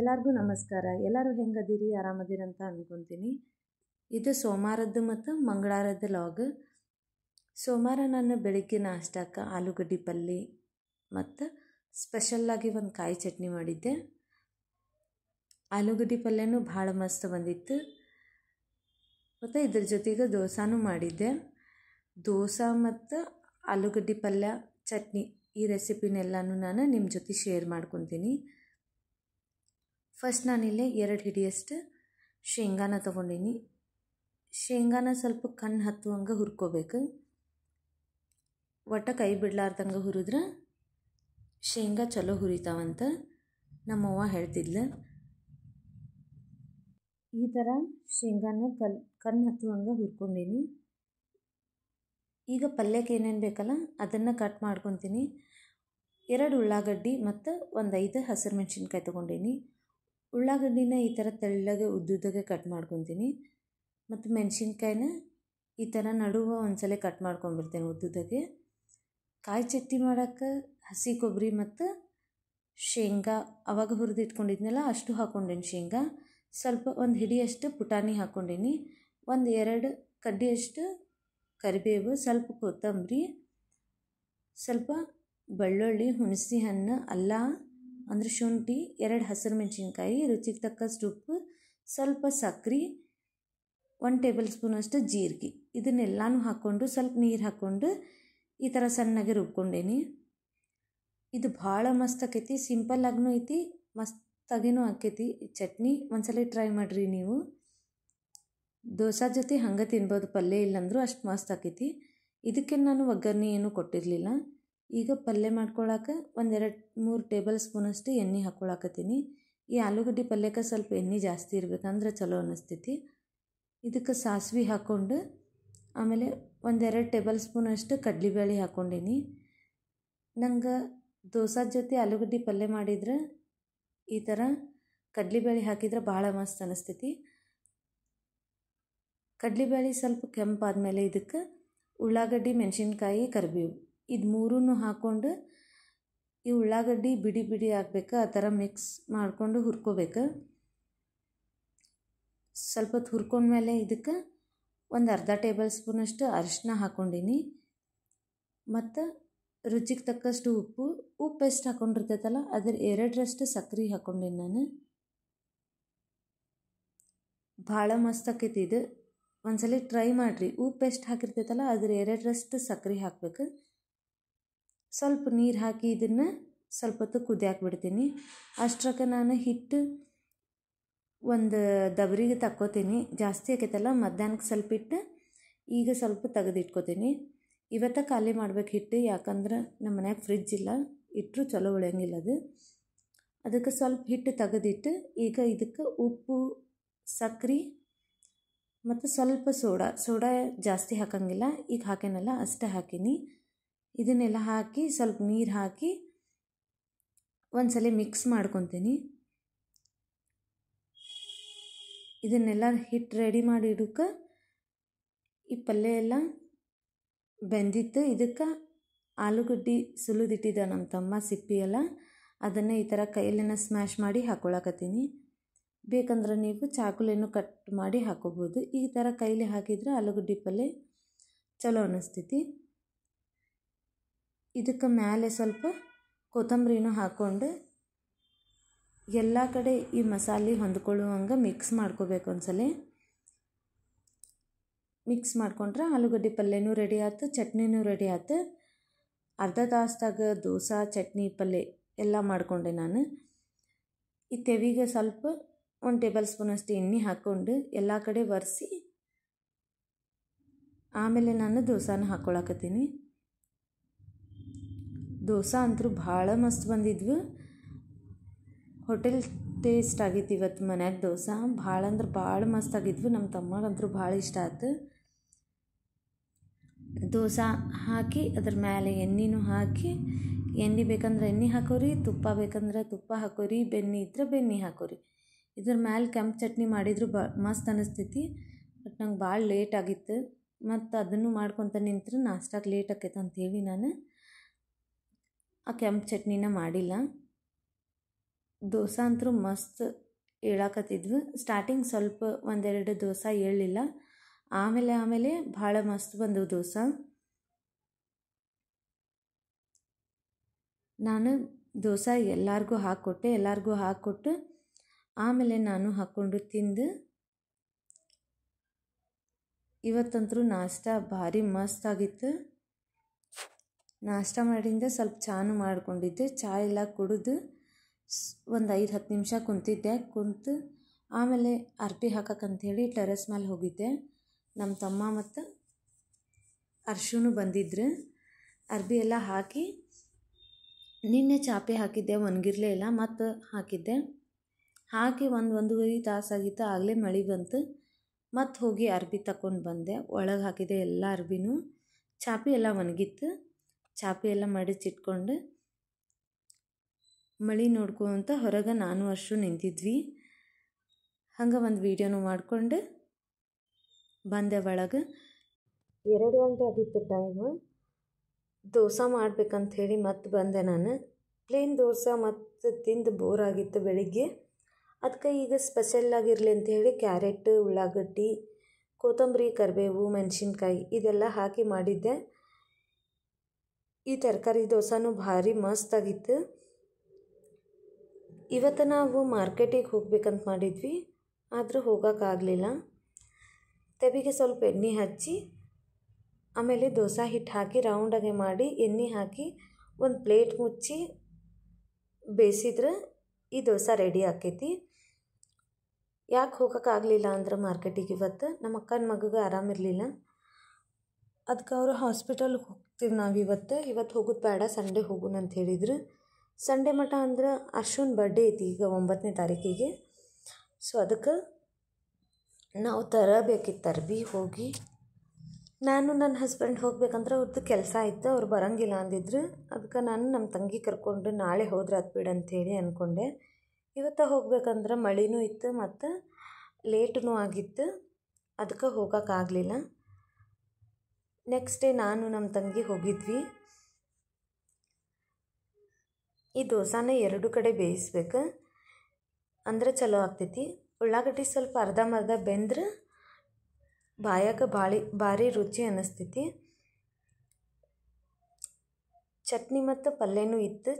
ಎಲ್ಲರಿಗೂ ನಮಸ್ಕಾರ ಎಲ್ಲರೂ ಹೆಂಗದಿರಿ ಆರಾಮದಿರಿ ಅಂತ ಅಂದ್ಕೊತೀನಿ ಇದು ಸೋಮವಾರದ್ದು ಮತ್ತು ಮಂಗಳಾರದ ಲಾಗ್ ಸೋಮವಾರ ನಾನು ಬೆಳಿಗ್ಗೆ ನಾಷ್ಟಕ್ಕೆ ಆಲೂಗಡ್ಡೆ ಪಲ್ಯ ಮತ್ತು ಸ್ಪೆಷಲ್ಲಾಗಿ ಒಂದು ಕಾಯಿ ಚಟ್ನಿ ಮಾಡಿದ್ದೆ ಆಲೂಗಡ್ಡೆ ಪಲ್ಯನೂ ಭಾಳ ಮಸ್ತ್ ಬಂದಿತ್ತು ಮತ್ತು ಇದ್ರ ಜೊತೆಗೆ ದೋಸಾನು ಮಾಡಿದ್ದೆ ದೋಸೆ ಮತ್ತು ಆಲೂಗಡ್ಡೆ ಪಲ್ಯ ಚಟ್ನಿ ಈ ರೆಸಿಪಿನೆಲ್ಲನೂ ನಾನು ನಿಮ್ಮ ಜೊತೆ ಶೇರ್ ಮಾಡ್ಕೊತೀನಿ ಫಸ್ಟ್ ನಾನಿಲ್ಲಿ ಎರಡು ಹಿಡಿಯಷ್ಟು ಶೇಂಗಾನ ತೊಗೊಂಡೀನಿ ಶೇಂಗಾನ ಸ್ವಲ್ಪ ಕಣ್ಣು ಹತ್ತುವಂಗೆ ಹುರ್ಕೋಬೇಕು ಒಟ್ಟ ಕೈ ಬಿಡ್ಲಾರ್ದಂಗೆ ಹುರಿದ್ರೆ ಶೇಂಗಾ ಚಲೋ ಹುರಿತಾವಂತ ನಮ್ಮವ್ವ ಹೇಳ್ತಿದ್ಲು ಈ ಥರ ಶೇಂಗಾನ ಕಲ್ ಕಣ್ಣು ಹತ್ತುವಂಗೆ ಹುರ್ಕೊಂಡೀನಿ ಈಗ ಪಲ್ಯಕ್ಕೆ ಏನೇನು ಬೇಕಲ್ಲ ಅದನ್ನು ಕಟ್ ಮಾಡ್ಕೊತೀನಿ ಎರಡು ಉಳ್ಳಾಗಡ್ಡಿ ಮತ್ತು ಒಂದು ಐದು ಹಸಿರು ಮೆಣಸಿನ್ಕಾಯಿ ತೊಗೊಂಡೀನಿ ಉಳ್ಳಾಗಡ್ಡಿನ ಈ ಥರ ತೆಳ್ಳಗೆ ಉದ್ದುದ್ದಗೆ ಕಟ್ ಮಾಡ್ಕೊತೀನಿ ಮತ್ತು ಮೆಣಸಿನ್ಕಾಯಿನ ಈ ಥರ ನಡುವ ಒಂದ್ಸಲ ಕಟ್ ಮಾಡ್ಕೊಂಡ್ಬಿಡ್ತೇನೆ ಉದ್ದುದ್ದಗೆ ಕಾಯಿ ಚಟ್ನಿ ಮಾಡೋಕ್ಕೆ ಹಸಿ ಕೊಬ್ಬರಿ ಮತ್ತು ಶೇಂಗಾ ಅವಾಗ ಹುರಿದಿಟ್ಕೊಂಡಿದ್ನಲ್ಲ ಅಷ್ಟು ಹಾಕ್ಕೊಂಡೀನಿ ಶೇಂಗಾ ಸ್ವಲ್ಪ ಒಂದು ಹಿಡಿಯಷ್ಟು ಪುಟಾಣಿ ಹಾಕ್ಕೊಂಡೀನಿ ಒಂದು ಎರಡು ಕಡ್ಡಿಯಷ್ಟು ಕರಿಬೇವು ಸ್ವಲ್ಪ ಕೊತ್ತಂಬರಿ ಸ್ವಲ್ಪ ಬೆಳ್ಳುಳ್ಳಿ ಹುಣಸೆ ಹಣ್ಣು ಅಲ್ಲ ಅಂದರೆ ಶುಂಠಿ ಎರಡು ಹಸಿರು ಮೆಣಸಿನ್ಕಾಯಿ ರುಚಿಗೆ ತಕ್ಕಷ್ಟು ಉಪ್ಪು ಸ್ವಲ್ಪ ಸಕ್ಕರೆ ಒನ್ ಟೇಬಲ್ ಅಷ್ಟು ಜೀರಿಗೆ ಇದನ್ನೆಲ್ಲನೂ ಹಾಕ್ಕೊಂಡು ಸ್ವಲ್ಪ ನೀರು ಹಾಕ್ಕೊಂಡು ಈ ಥರ ಸಣ್ಣಗೆ ರುಬ್ಕೊಂಡೇನಿ ಇದು ಭಾಳ ಮಸ್ತ್ ಆಕೈತಿ ಸಿಂಪಲ್ಲಾಗೂ ಐತಿ ಮಸ್ತಾಗಿನೂ ಆಕೈತಿ ಚಟ್ನಿ ಒಂದ್ಸಲ ಟ್ರೈ ಮಾಡಿರಿ ನೀವು ದೋಸೆ ಜೊತೆ ಹಂಗೆ ತಿನ್ಬೋದು ಪಲ್ಯ ಇಲ್ಲಂದ್ರೂ ಅಷ್ಟು ಮಸ್ತ್ ಆಕೈತಿ ಇದಕ್ಕೆ ನಾನು ಒಗ್ಗರಣೆ ಏನೂ ಕೊಟ್ಟಿರಲಿಲ್ಲ ಈಗ ಪಲ್ಯ ಮಾಡ್ಕೊಳಕ್ಕೆ ಒಂದೆರಡು ಮೂರು ಟೇಬಲ್ ಸ್ಪೂನಷ್ಟು ಎಣ್ಣೆ ಹಾಕ್ಕೊಳಕತ್ತೀನಿ ಈ ಆಲೂಗಡ್ಡೆ ಪಲ್ಯಕ್ಕೆ ಸ್ವಲ್ಪ ಎಣ್ಣೆ ಜಾಸ್ತಿ ಇರಬೇಕಂದ್ರೆ ಚಲೋ ಅನ್ನಿಸ್ತೈತಿ ಇದಕ್ಕೆ ಸಾಸಿವೆ ಹಾಕ್ಕೊಂಡು ಆಮೇಲೆ ಒಂದೆರಡು ಟೇಬಲ್ ಸ್ಪೂನಷ್ಟು ಕಡಲೆಬೇಳೆ ಹಾಕ್ಕೊಂಡೀನಿ ನಂಗೆ ದೋಸೆ ಜೊತೆ ಆಲೂಗಡ್ಡೆ ಪಲ್ಯ ಮಾಡಿದ್ರೆ ಈ ಥರ ಬೇಳೆ ಹಾಕಿದ್ರೆ ಭಾಳ ಮಸ್ತ್ ಅನ್ನಿಸ್ತೈತಿ ಕಡಲೆಬೇಳೆ ಸ್ವಲ್ಪ ಕೆಂಪಾದ ಮೇಲೆ ಇದಕ್ಕೆ ಉಳ್ಳಾಗಡ್ಡಿ ಮೆಣಸಿನ್ಕಾಯಿ ಕರಿಬೇವು ಇದು ಮೂರೂ ಹಾಕ್ಕೊಂಡು ಈ ಉಳ್ಳಾಗಡ್ಡಿ ಬಿಡಿ ಬಿಡಿ ಹಾಕ್ಬೇಕು ಆ ಥರ ಮಿಕ್ಸ್ ಮಾಡಿಕೊಂಡು ಹುರ್ಕೋಬೇಕು ಸ್ವಲ್ಪ ಹೊತ್ತು ಹುರ್ಕೊಂಡ್ಮೇಲೆ ಇದಕ್ಕೆ ಒಂದು ಅರ್ಧ ಟೇಬಲ್ ಸ್ಪೂನಷ್ಟು ಅರಿಶಿನ ಹಾಕ್ಕೊಂಡೀನಿ ಮತ್ತು ರುಚಿಗೆ ತಕ್ಕಷ್ಟು ಉಪ್ಪು ಉಪ್ಪು ಎಷ್ಟು ಹಾಕ್ಕೊಂಡಿರ್ತೈತಲ್ಲ ಅದ್ರ ಎರಡರಷ್ಟು ಸಕ್ಕರೆ ಹಾಕ್ಕೊಂಡೀನಿ ನಾನು ಭಾಳ ಮಸ್ತ್ ಆಕೈತಿ ಇದು ಒಂದ್ಸಲ ಟ್ರೈ ಮಾಡಿರಿ ಉಪ್ಪು ಎಷ್ಟು ಹಾಕಿರ್ತೈತಲ್ಲ ಅದ್ರ ಎರಡರಷ್ಟು ಸಕ್ಕರೆ ಹಾಕಬೇಕು ಸ್ವಲ್ಪ ನೀರು ಹಾಕಿ ಇದನ್ನು ಸ್ವಲ್ಪ ಹೊತ್ತು ಕುದಿಯಾಕೆ ಬಿಡ್ತೀನಿ ಅಷ್ಟಕ್ಕೆ ನಾನು ಹಿಟ್ಟು ಒಂದು ದಬರಿಗೆ ತಕ್ಕೋತೀನಿ ಜಾಸ್ತಿ ಆಕೈತಲ್ಲ ಮಧ್ಯಾಹ್ನಕ್ಕೆ ಸ್ವಲ್ಪ ಇಟ್ಟು ಈಗ ಸ್ವಲ್ಪ ತೆಗೆದಿಟ್ಕೋತೀನಿ ಇವತ್ತ ಖಾಲಿ ಮಾಡ್ಬೇಕು ಹಿಟ್ಟು ಯಾಕಂದ್ರೆ ನಮ್ಮ ಮನೆಯಾಗ ಫ್ರಿಜ್ ಇಲ್ಲ ಇಟ್ಟರು ಚಲೋ ಉಳಿಯಂಗಿಲ್ಲ ಅದು ಅದಕ್ಕೆ ಸ್ವಲ್ಪ ಹಿಟ್ಟು ತೆಗೆದಿಟ್ಟು ಈಗ ಇದಕ್ಕೆ ಉಪ್ಪು ಸಕ್ರೆ ಮತ್ತು ಸ್ವಲ್ಪ ಸೋಡಾ ಸೋಡಾ ಜಾಸ್ತಿ ಹಾಕಂಗಿಲ್ಲ ಈಗ ಹಾಕೇನಲ್ಲ ಅಷ್ಟೇ ಹಾಕೀನಿ ಇದನ್ನೆಲ್ಲ ಹಾಕಿ ಸ್ವಲ್ಪ ನೀರು ಹಾಕಿ ಒಂದ್ಸಲ ಮಿಕ್ಸ್ ಮಾಡ್ಕೊತೀನಿ ಇದನ್ನೆಲ್ಲ ಹಿಟ್ಟು ರೆಡಿ ಮಾಡಿ ಇಡಕ್ಕೆ ಈ ಪಲ್ಯ ಎಲ್ಲ ಬೆಂದಿತ್ತು ಇದಕ್ಕೆ ಆಲೂಗಡ್ಡೆ ಸುಲಿದಿಟ್ಟಿದ್ದ ನಮ್ಮ ತಮ್ಮ ಸಿಪ್ಪಿಯೆಲ್ಲ ಅದನ್ನು ಈ ಥರ ಕೈಲೇನ ಸ್ಮ್ಯಾಶ್ ಮಾಡಿ ಹಾಕ್ಕೊಳಕತ್ತೀನಿ ಬೇಕಂದ್ರೆ ನೀವು ಚಾಕುಲೇನು ಕಟ್ ಮಾಡಿ ಹಾಕೋಬೋದು ಈ ಥರ ಕೈಲಿ ಹಾಕಿದ್ರೆ ಆಲೂಗಡ್ಡೆ ಪಲ್ಯ ಚಲೋ ಅನ್ನಿಸ್ತೈತಿ ಇದಕ್ಕೆ ಮೇಲೆ ಸ್ವಲ್ಪ ಕೊತ್ತಂಬರಿನೂ ಹಾಕ್ಕೊಂಡು ಎಲ್ಲ ಕಡೆ ಈ ಮಸಾಲೆ ಹೊಂದ್ಕೊಳ್ಳುವಂಗೆ ಮಿಕ್ಸ್ ಮಾಡ್ಕೋಬೇಕು ಒಂದ್ಸಲ ಮಿಕ್ಸ್ ಮಾಡ್ಕೊಂಡ್ರೆ ಆಲೂಗಡ್ಡೆ ಪಲ್ಯನೂ ರೆಡಿ ಆಯ್ತು ಚಟ್ನಿನೂ ರೆಡಿ ಆಯ್ತು ಅರ್ಧ ತಾಸ್ದಾಗ ದೋಸೆ ಚಟ್ನಿ ಪಲ್ಯ ಎಲ್ಲ ಮಾಡಿಕೊಂಡೆ ನಾನು ಈ ತೆವಿಗೆ ಸ್ವಲ್ಪ ಒಂದು ಟೇಬಲ್ ಸ್ಪೂನ್ ಅಷ್ಟು ಎಣ್ಣೆ ಹಾಕ್ಕೊಂಡು ಎಲ್ಲ ಕಡೆ ಒರೆಸಿ ಆಮೇಲೆ ನಾನು ದೋಸಾನ ಹಾಕ್ಕೊಳಕತ್ತೀನಿ ದೋಸೆ ಅಂತೂ ಭಾಳ ಮಸ್ತ್ ಬಂದಿದ್ವು ಹೋಟೆಲ್ ಟೇಸ್ಟ್ ಆಗಿತ್ತು ಇವತ್ತು ಮನ್ಯಾಗ ದೋಸೆ ಭಾಳ ಅಂದ್ರೆ ಭಾಳ ಮಸ್ತ್ ಆಗಿದ್ವು ನಮ್ಮ ತಮ್ಮಗಂತೂ ಭಾಳ ಇಷ್ಟ ಆಯ್ತು ದೋಸೆ ಹಾಕಿ ಅದ್ರ ಮೇಲೆ ಎಣ್ಣೆನೂ ಹಾಕಿ ಎಣ್ಣೆ ಬೇಕಂದ್ರೆ ಎಣ್ಣೆ ಹಾಕೋರಿ ತುಪ್ಪ ಬೇಕಂದ್ರೆ ತುಪ್ಪ ಹಾಕೋರಿ ಬೆಣ್ಣೆ ಇದ್ರೆ ಬೆಣ್ಣೆ ಹಾಕೋರಿ ಇದ್ರ ಮೇಲೆ ಕೆಂಪು ಚಟ್ನಿ ಮಾಡಿದ್ರು ಬ ಮಸ್ತ್ ಅನ್ನಿಸ್ತೈತಿ ಬಟ್ ನಂಗೆ ಭಾಳ ಲೇಟ್ ಆಗಿತ್ತು ಮತ್ತು ಅದನ್ನು ಮಾಡ್ಕೊತ ನಿಂತರೆ ನಾಷ್ಟಾಗ ಲೇಟ್ ಆಕೈತೆ ಹೇಳಿ ನಾನು ಆ ಕೆಂಪು ಚಟ್ನಿನ ಮಾಡಿಲ್ಲ ದೋಸೆ ಅಂತೂ ಮಸ್ತ್ ಹೇಳಾಕತ್ತಿದ್ವಿ ಸ್ಟಾರ್ಟಿಂಗ್ ಸ್ವಲ್ಪ ಒಂದೆರಡು ದೋಸೆ ಹೇಳಲಿಲ್ಲ ಆಮೇಲೆ ಆಮೇಲೆ ಭಾಳ ಮಸ್ತ್ ಬಂದವು ದೋಸೆ ನಾನು ದೋಸೆ ಎಲ್ಲರಿಗೂ ಹಾಕ್ಕೊಟ್ಟೆ ಎಲ್ಲರಿಗೂ ಹಾಕ್ಕೊಟ್ಟು ಆಮೇಲೆ ನಾನು ಹಾಕ್ಕೊಂಡು ತಿಂದು ಇವತ್ತಂತೂ ನಾಷ್ಟ ಭಾರಿ ಮಸ್ತ್ ಆಗಿತ್ತು ನಾಷ್ಟ ಮಾಡಿಂದ ಸ್ವಲ್ಪ ಚಾನು ಮಾಡಿಕೊಂಡಿದ್ದೆ ಚಾಯೆಲ್ಲ ಎಲ್ಲ ಕುಡಿದು ಒಂದು ಐದು ಹತ್ತು ನಿಮಿಷ ಕುಂತಿದ್ದೆ ಕುಂತು ಆಮೇಲೆ ಅರ್ಬಿ ಹಾಕಕ್ಕೆ ಟೆರೆಸ್ ಮೇಲೆ ಹೋಗಿದ್ದೆ ನಮ್ಮ ತಮ್ಮ ಮತ್ತು ಅರ್ಶೂನು ಬಂದಿದ್ರು ಅರ್ಬಿ ಎಲ್ಲ ಹಾಕಿ ನಿನ್ನೆ ಚಾಪೆ ಹಾಕಿದ್ದೆ ಒಣಗಿರ್ಲೇ ಇಲ್ಲ ಮತ್ತು ಹಾಕಿದ್ದೆ ಹಾಕಿ ಒಂದು ಒಂದೂವರೆ ತಾಸಾಗಿತ್ತು ಆಗಲೇ ಮಳೆ ಬಂತು ಮತ್ತು ಹೋಗಿ ಅರ್ಬಿ ತಗೊಂಡು ಬಂದೆ ಒಳಗೆ ಹಾಕಿದೆ ಎಲ್ಲ ಅರ್ಬಿನೂ ಚಾಪೆ ಎಲ್ಲ ಒಣಗಿತ್ತು ಚಾಪಿ ಎಲ್ಲ ಮಡಚಿಟ್ಕೊಂಡು ಮಳೆ ನೋಡ್ಕೊಂತ ಹೊರಗೆ ನಾನು ಅಷ್ಟು ನಿಂತಿದ್ವಿ ಹಂಗೆ ಒಂದು ವೀಡಿಯೋನು ಮಾಡಿಕೊಂಡು ಬಂದೆ ಒಳಗೆ ಎರಡು ಗಂಟೆ ಆಗಿತ್ತು ಟೈಮು ದೋಸೆ ಮಾಡ್ಬೇಕಂತ ಹೇಳಿ ಮತ್ತೆ ಬಂದೆ ನಾನು ಪ್ಲೇನ್ ದೋಸೆ ಮತ್ತು ತಿಂದು ಬೋರ್ ಆಗಿತ್ತು ಬೆಳಿಗ್ಗೆ ಅದಕ್ಕೆ ಈಗ ಸ್ಪೆಷಲ್ ಆಗಿರಲಿ ಅಂತ ಹೇಳಿ ಕ್ಯಾರೆಟ್ ಉಳ್ಳಾಗಡ್ಡಿ ಕೊತ್ತಂಬರಿ ಕರಿಬೇವು ಮೆಣಸಿನ್ಕಾಯಿ ಇದೆಲ್ಲ ಹಾಕಿ ಮಾಡಿದ್ದೆ ಈ ತರಕಾರಿ ದೋಸೆನೂ ಭಾರಿ ಮಸ್ತಾಗಿತ್ತು ಇವತ್ತು ನಾವು ಮಾರ್ಕೆಟಿಗೆ ಹೋಗ್ಬೇಕಂತ ಮಾಡಿದ್ವಿ ಆದರೂ ಹೋಗೋಕ್ಕಾಗಲಿಲ್ಲ ತೆಬಿಗೆ ಸ್ವಲ್ಪ ಎಣ್ಣೆ ಹಚ್ಚಿ ಆಮೇಲೆ ದೋಸೆ ಹಿಟ್ಟು ಹಾಕಿ ರೌಂಡಾಗೆ ಮಾಡಿ ಎಣ್ಣೆ ಹಾಕಿ ಒಂದು ಪ್ಲೇಟ್ ಮುಚ್ಚಿ ಬೇಯಿಸಿದ್ರೆ ಈ ದೋಸೆ ರೆಡಿ ಆಕೈತಿ ಯಾಕೆ ಹೋಗೋಕ್ಕಾಗಲಿಲ್ಲ ಅಂದ್ರೆ ಮಾರ್ಕೆಟಿಗೆ ಇವತ್ತು ನಮ್ಮ ಅಕ್ಕನ ಮಗಗೆ ಆರಾಮಿರಲಿಲ್ಲ ಅದಕ್ಕೆ ಅವರು ಹಾಸ್ಪಿಟಲ್ಗೆ ಹೋಗ್ತೀವಿ ನಾವು ಇವತ್ತು ಇವತ್ತು ಹೋಗೋದು ಬೇಡ ಸಂಡೇ ಹೋಗೋಣ ಅಂತ ಹೇಳಿದ್ರು ಸಂಡೇ ಮಟ ಅಂದ್ರೆ ಅಶ್ವಿನ್ ಬರ್ಡೇ ಐತಿ ಈಗ ಒಂಬತ್ತನೇ ತಾರೀಕಿಗೆ ಸೊ ಅದಕ್ಕೆ ನಾವು ತರಬೇಕಿತ್ತು ಅರ್ಬಿ ಹೋಗಿ ನಾನು ನನ್ನ ಹಸ್ಬೆಂಡ್ ಹೋಗ್ಬೇಕಂದ್ರೆ ಅವ್ರದ್ದು ಕೆಲಸ ಆಯಿತು ಅವ್ರು ಬರೋಂಗಿಲ್ಲ ಅಂದಿದ್ರು ಅದಕ್ಕೆ ನಾನು ನಮ್ಮ ತಂಗಿ ಕರ್ಕೊಂಡು ನಾಳೆ ಹೋದ್ರೆ ಅದು ಅಂತ ಅಂಥೇಳಿ ಅಂದ್ಕೊಂಡೆ ಇವತ್ತು ಹೋಗ್ಬೇಕಂದ್ರೆ ಮಳೆನೂ ಇತ್ತು ಮತ್ತು ಲೇಟೂ ಆಗಿತ್ತು ಅದಕ್ಕೆ ಹೋಗೋಕ್ಕಾಗಲಿಲ್ಲ ನೆಕ್ಸ್ಟ್ ಡೇ ನಾನು ನಮ್ಮ ತಂಗಿ ಹೋಗಿದ್ವಿ ಈ ದೋಸಾನ ಎರಡು ಕಡೆ ಬೇಯಿಸ್ಬೇಕು ಅಂದ್ರೆ ಚಲೋ ಆಗ್ತೈತಿ ಉಳ್ಳಾಗಡ್ಡಿ ಸ್ವಲ್ಪ ಅರ್ಧ ಮರ್ಧ ಬೆಂದ್ರೆ ಬಾಯಾಗ ಭಾಳ ಭಾರಿ ರುಚಿ ಅನ್ನಿಸ್ತೈತಿ ಚಟ್ನಿ ಮತ್ತು ಪಲ್ಯನೂ ಇತ್ತು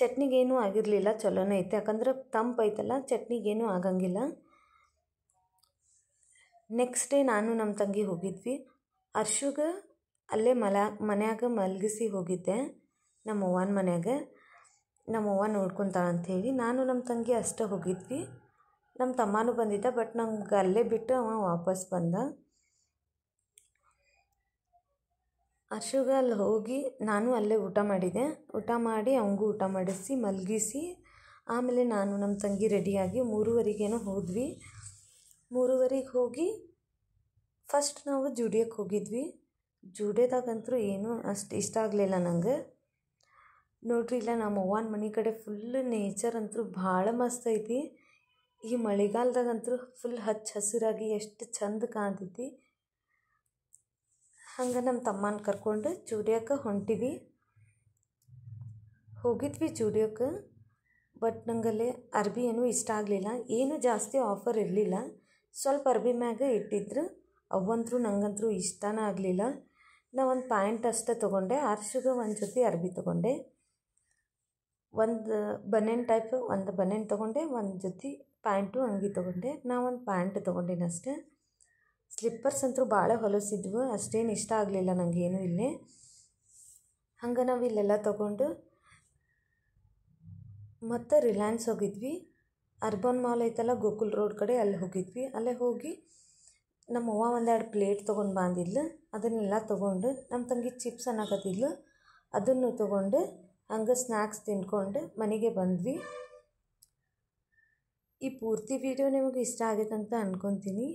ಚಟ್ನಿಗೇನು ಆಗಿರಲಿಲ್ಲ ಚಲೋನೇ ಐತೆ ಯಾಕಂದ್ರೆ ತಂಪೈತಲ್ಲ ಚಟ್ನಿಗೇನು ಆಗಂಗಿಲ್ಲ ನೆಕ್ಸ್ಟ್ ಡೇ ನಾನು ನಮ್ಮ ತಂಗಿ ಹೋಗಿದ್ವಿ ಅರ್ಶುಗ ಅಲ್ಲೇ ಮಲ ಮನ್ಯಾಗ ಮಲಗಿಸಿ ಹೋಗಿದ್ದೆ ನಮ್ಮ ಅವ್ವನ ಮನ್ಯಾಗ ನಮ್ಮ ಅವ್ವ ನೋಡ್ಕೊತಾಳೆ ಅಂಥೇಳಿ ನಾನು ನಮ್ಮ ತಂಗಿ ಅಷ್ಟೇ ಹೋಗಿದ್ವಿ ನಮ್ಮ ತಮ್ಮನೂ ಬಂದಿದ್ದ ಬಟ್ ನಮ್ಗೆ ಅಲ್ಲೇ ಬಿಟ್ಟು ಅವ ವಾಪಸ್ ಬಂದ ಅರ್ಶುಗ ಅಲ್ಲಿ ಹೋಗಿ ನಾನು ಅಲ್ಲೇ ಊಟ ಮಾಡಿದೆ ಊಟ ಮಾಡಿ ಅವಂಗೂ ಊಟ ಮಾಡಿಸಿ ಮಲಗಿಸಿ ಆಮೇಲೆ ನಾನು ನಮ್ಮ ತಂಗಿ ರೆಡಿಯಾಗಿ ಮೂರುವರೆಗೇನೋ ಹೋದ್ವಿ ಮೂರುವರೆಗೆ ಹೋಗಿ ಫಸ್ಟ್ ನಾವು ಜುಡಿಯೋಕ್ಕೆ ಹೋಗಿದ್ವಿ ಜುಡಿಯೋದಾಗಂತೂ ಏನೂ ಅಷ್ಟು ಇಷ್ಟ ಆಗಲಿಲ್ಲ ನಂಗೆ ನೋಡ್ರಿ ಇಲ್ಲ ನಮ್ಮ ಅವ್ವನ ಮನೆ ಕಡೆ ಫುಲ್ ನೇಚರ್ ಅಂತೂ ಭಾಳ ಮಸ್ತ್ ಐತಿ ಈ ಮಳೆಗಾಲದಾಗಂತೂ ಫುಲ್ ಹಚ್ಚ ಹಸಿರಾಗಿ ಎಷ್ಟು ಚಂದ ಕಾಣ್ತೈತಿ ಹಂಗೆ ನಮ್ಮ ತಮ್ಮನ ಕರ್ಕೊಂಡು ಜೂಡಿಯಕ್ಕೆ ಹೊಂಟಿವಿ ಹೋಗಿದ್ವಿ ಜುಡಿಯೋಕ್ಕೆ ಬಟ್ ನಂಗಲ್ಲಿ ಅರ್ಬಿ ಏನೂ ಇಷ್ಟ ಆಗಲಿಲ್ಲ ಏನೂ ಜಾಸ್ತಿ ಆಫರ್ ಇರಲಿಲ್ಲ ಸ್ವಲ್ಪ ಅರ್ಬಿ ಮ್ಯಾಗ ಇಟ್ಟಿದ್ರು ಅವಂತೂ ನನಗಂತೂ ಇಷ್ಟನೇ ಆಗಲಿಲ್ಲ ನಾನು ಒಂದು ಪ್ಯಾಂಟ್ ಅಷ್ಟೇ ತೊಗೊಂಡೆ ಅರ್ಶಿಗೆ ಒಂದು ಜೊತೆ ಅರ್ಬಿ ತೊಗೊಂಡೆ ಒಂದು ಬನೆನ್ ಟೈಪ್ ಒಂದು ಬನೆನ್ ತೊಗೊಂಡೆ ಒಂದು ಜೊತೆ ಪ್ಯಾಂಟು ಅಂಗಿ ತೊಗೊಂಡೆ ನಾನು ಒಂದು ಪ್ಯಾಂಟ್ ತೊಗೊಂಡೇನೆ ಅಷ್ಟೇ ಸ್ಲಿಪ್ಪರ್ಸ್ ಅಂತೂ ಭಾಳ ಹೊಲಸಿದ್ವು ಅಷ್ಟೇನು ಇಷ್ಟ ಆಗಲಿಲ್ಲ ನನಗೇನು ಇಲ್ಲಿ ಹಂಗೆ ನಾವು ಇಲ್ಲೆಲ್ಲ ತೊಗೊಂಡು ಮತ್ತು ರಿಲಯನ್ಸ್ ಹೋಗಿದ್ವಿ ಅರ್ಬನ್ ಮಾಲ್ ಐತಲ್ಲ ಗೋಕುಲ್ ರೋಡ್ ಕಡೆ ಅಲ್ಲಿ ಹೋಗಿದ್ವಿ ಅಲ್ಲೇ ಹೋಗಿ ನಮ್ಮವ್ವ ಒಂದೆರಡು ಪ್ಲೇಟ್ ತೊಗೊಂಡು ಬಂದಿದ್ಲು ಅದನ್ನೆಲ್ಲ ತೊಗೊಂಡು ನಮ್ಮ ತಂಗಿ ಚಿಪ್ಸ್ ಅನ್ನಕತ್ತಿದ್ಲು ಅದನ್ನು ತೊಗೊಂಡು ಹಂಗೆ ಸ್ನ್ಯಾಕ್ಸ್ ತಿನ್ಕೊಂಡು ಮನೆಗೆ ಬಂದ್ವಿ ಈ ಪೂರ್ತಿ ವಿಡಿಯೋ ನಿಮಗೆ ಇಷ್ಟ ಆಗೈತೆ ಅಂತ ಅಂದ್ಕೊತೀನಿ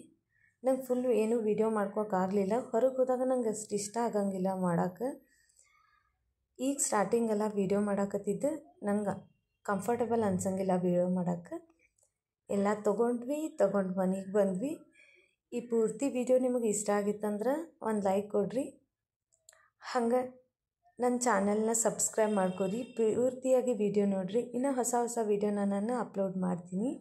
ನಂಗೆ ಫುಲ್ ಏನೂ ವೀಡಿಯೋ ಮಾಡ್ಕೋಕ್ಕಾಗಲಿಲ್ಲ ಹೊರಗೆ ಹೋದಾಗ ನಂಗೆ ಅಷ್ಟು ಇಷ್ಟ ಆಗಂಗಿಲ್ಲ ಮಾಡೋಕ್ಕೆ ಈಗ ಎಲ್ಲ ವೀಡಿಯೋ ಮಾಡಾಕತ್ತಿದ್ದು ನಂಗೆ ಕಂಫರ್ಟಬಲ್ ಅನ್ಸಂಗಿಲ್ಲ ವೀಡಿಯೋ ಮಾಡೋಕ್ಕೆ ಎಲ್ಲ ತೊಗೊಂಡ್ವಿ ತೊಗೊಂಡು ಮನೆಗೆ ಬಂದ್ವಿ ಈ ಪೂರ್ತಿ ವಿಡಿಯೋ ನಿಮಗೆ ಇಷ್ಟ ಆಗಿತ್ತಂದ್ರೆ ಒಂದು ಲೈಕ್ ಕೊಡ್ರಿ ಹಂಗೆ ನನ್ನ ಚಾನೆಲ್ನ ಸಬ್ಸ್ಕ್ರೈಬ್ ಮಾಡ್ಕೊರಿ ಪೂರ್ತಿಯಾಗಿ ವಿಡಿಯೋ ನೋಡಿರಿ ಇನ್ನೂ ಹೊಸ ಹೊಸ ವಿಡಿಯೋನ ನಾನು ಅಪ್ಲೋಡ್ ಮಾಡ್ತೀನಿ